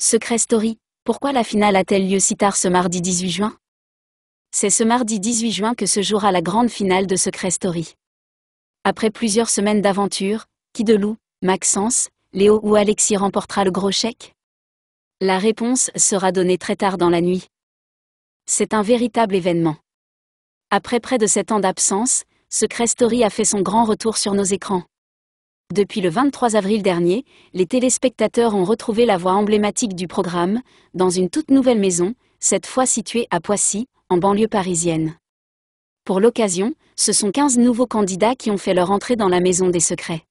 Secret Story, pourquoi la finale a-t-elle lieu si tard ce mardi 18 juin C'est ce mardi 18 juin que se jouera la grande finale de Secret Story. Après plusieurs semaines d'aventure, qui de loup, Maxence, Léo ou Alexis remportera le gros chèque La réponse sera donnée très tard dans la nuit. C'est un véritable événement. Après près de 7 ans d'absence, Secret Story a fait son grand retour sur nos écrans. Depuis le 23 avril dernier, les téléspectateurs ont retrouvé la voix emblématique du programme, dans une toute nouvelle maison, cette fois située à Poissy, en banlieue parisienne. Pour l'occasion, ce sont 15 nouveaux candidats qui ont fait leur entrée dans la maison des secrets.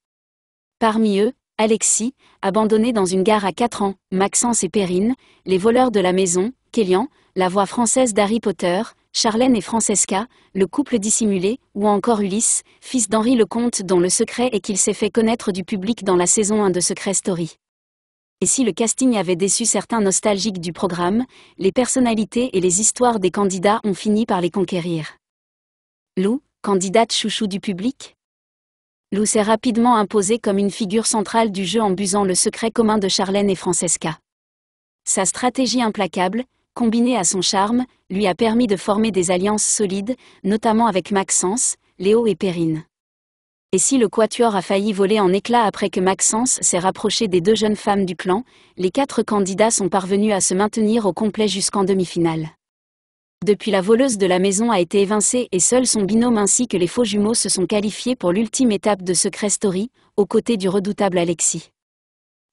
Parmi eux, Alexis, abandonné dans une gare à 4 ans, Maxence et Perrine, les voleurs de la maison, Kélian, la voix française d'Harry Potter, Charlène et Francesca, le couple dissimulé, ou encore Ulysse, fils d'Henri le Comte dont le secret est qu'il s'est fait connaître du public dans la saison 1 de Secret Story. Et si le casting avait déçu certains nostalgiques du programme, les personnalités et les histoires des candidats ont fini par les conquérir. Lou, candidate chouchou du public Lou s'est rapidement imposée comme une figure centrale du jeu en busant le secret commun de Charlène et Francesca. Sa stratégie implacable, combiné à son charme, lui a permis de former des alliances solides, notamment avec Maxence, Léo et Perrine. Et si le quatuor a failli voler en éclats après que Maxence s'est rapproché des deux jeunes femmes du clan, les quatre candidats sont parvenus à se maintenir au complet jusqu'en demi-finale. Depuis la voleuse de la maison a été évincée et seul son binôme ainsi que les faux jumeaux se sont qualifiés pour l'ultime étape de Secret Story, aux côtés du redoutable Alexis.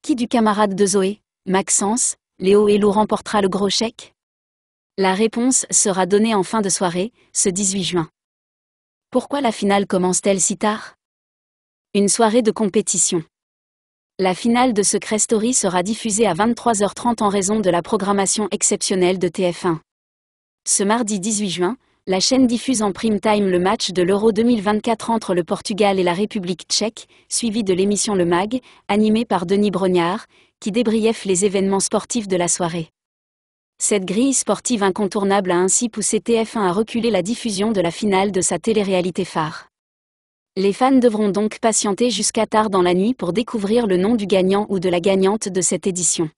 Qui du camarade de Zoé, Maxence, Léo et Lou remportera le gros chèque la réponse sera donnée en fin de soirée, ce 18 juin. Pourquoi la finale commence-t-elle si tard Une soirée de compétition. La finale de ce Story sera diffusée à 23h30 en raison de la programmation exceptionnelle de TF1. Ce mardi 18 juin, la chaîne diffuse en prime time le match de l'Euro 2024 entre le Portugal et la République tchèque, suivi de l'émission Le Mag, animée par Denis Brognard, qui débrief les événements sportifs de la soirée. Cette grille sportive incontournable a ainsi poussé TF1 à reculer la diffusion de la finale de sa télé-réalité phare. Les fans devront donc patienter jusqu'à tard dans la nuit pour découvrir le nom du gagnant ou de la gagnante de cette édition.